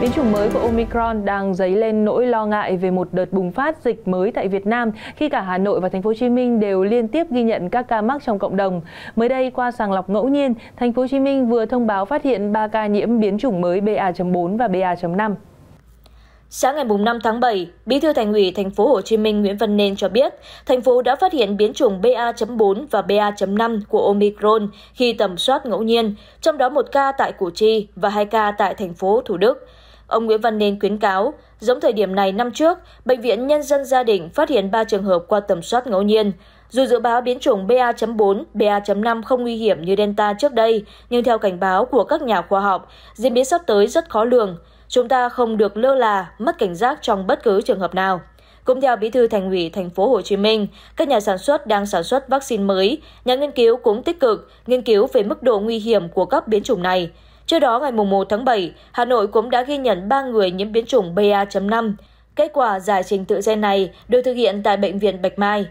Biến chủng mới của Omicron đang dấy lên nỗi lo ngại về một đợt bùng phát dịch mới tại Việt Nam khi cả Hà Nội và Thành phố Hồ Chí Minh đều liên tiếp ghi nhận các ca mắc trong cộng đồng. Mới đây qua sàng lọc ngẫu nhiên, Thành phố Hồ Chí Minh vừa thông báo phát hiện 3 ca nhiễm biến chủng mới BA.4 và BA.5. Sáng ngày 5 tháng 7, Bí thư Thành ủy Thành phố Hồ Chí Minh Nguyễn Văn Nên cho biết, thành phố đã phát hiện biến chủng BA.4 và BA.5 của Omicron khi tầm soát ngẫu nhiên, trong đó một ca tại Củ Chi và hai ca tại thành phố Thủ Đức ông Nguyễn Văn nên khuyến cáo, giống thời điểm này năm trước, Bệnh viện Nhân dân Gia đình phát hiện 3 trường hợp qua tầm soát ngẫu nhiên. Dù dự báo biến chủng BA.4, BA.5 không nguy hiểm như Delta trước đây, nhưng theo cảnh báo của các nhà khoa học, diễn biến sắp tới rất khó lường. Chúng ta không được lơ là, mất cảnh giác trong bất cứ trường hợp nào. Cũng theo Bí thư Thành ủy Thành phố Hồ Chí Minh, các nhà sản xuất đang sản xuất vaccine mới. Nhà nghiên cứu cũng tích cực nghiên cứu về mức độ nguy hiểm của các biến chủng này. Trước đó ngày 1 tháng 7, Hà Nội cũng đã ghi nhận 3 người nhiễm biến chủng BA.5. Kết quả giải trình tự gen này được thực hiện tại Bệnh viện Bạch Mai.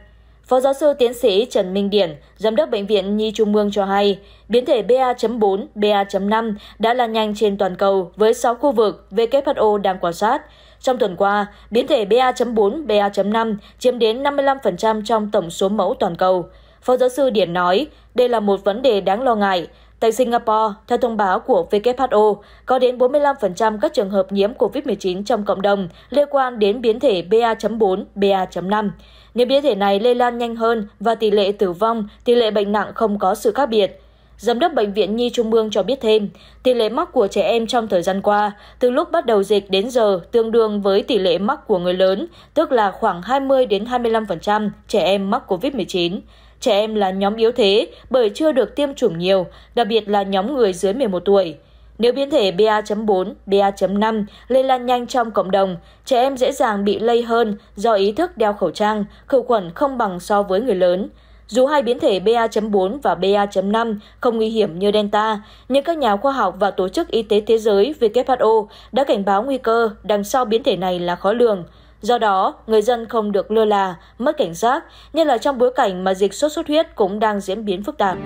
Phó giáo sư tiến sĩ Trần Minh Điển, giám đốc Bệnh viện Nhi Trung ương cho hay, biến thể BA.4, BA.5 đã lan nhanh trên toàn cầu với 6 khu vực WHO đang quan sát. Trong tuần qua, biến thể BA.4, BA.5 chiếm đến 55% trong tổng số mẫu toàn cầu. Phó giáo sư Điển nói, đây là một vấn đề đáng lo ngại Tại Singapore, theo thông báo của WHO, có đến 45% các trường hợp nhiễm COVID-19 trong cộng đồng liên quan đến biến thể BA.4, BA.5. Nếu biến thể này lây lan nhanh hơn và tỷ lệ tử vong, tỷ lệ bệnh nặng không có sự khác biệt, Giám đốc Bệnh viện Nhi Trung ương cho biết thêm, tỷ lệ mắc của trẻ em trong thời gian qua, từ lúc bắt đầu dịch đến giờ tương đương với tỷ lệ mắc của người lớn, tức là khoảng 20 đến 25% trẻ em mắc COVID-19. Trẻ em là nhóm yếu thế bởi chưa được tiêm chủng nhiều, đặc biệt là nhóm người dưới 11 tuổi. Nếu biến thể BA.4, BA.5 lây lan nhanh trong cộng đồng, trẻ em dễ dàng bị lây hơn do ý thức đeo khẩu trang, khử khuẩn không bằng so với người lớn. Dù hai biến thể BA.4 và BA.5 không nguy hiểm như Delta, nhưng các nhà khoa học và Tổ chức Y tế Thế giới WHO đã cảnh báo nguy cơ đằng sau biến thể này là khó lường. Do đó, người dân không được lơ là, mất cảnh giác, nhất là trong bối cảnh mà dịch sốt xuất huyết cũng đang diễn biến phức tạp.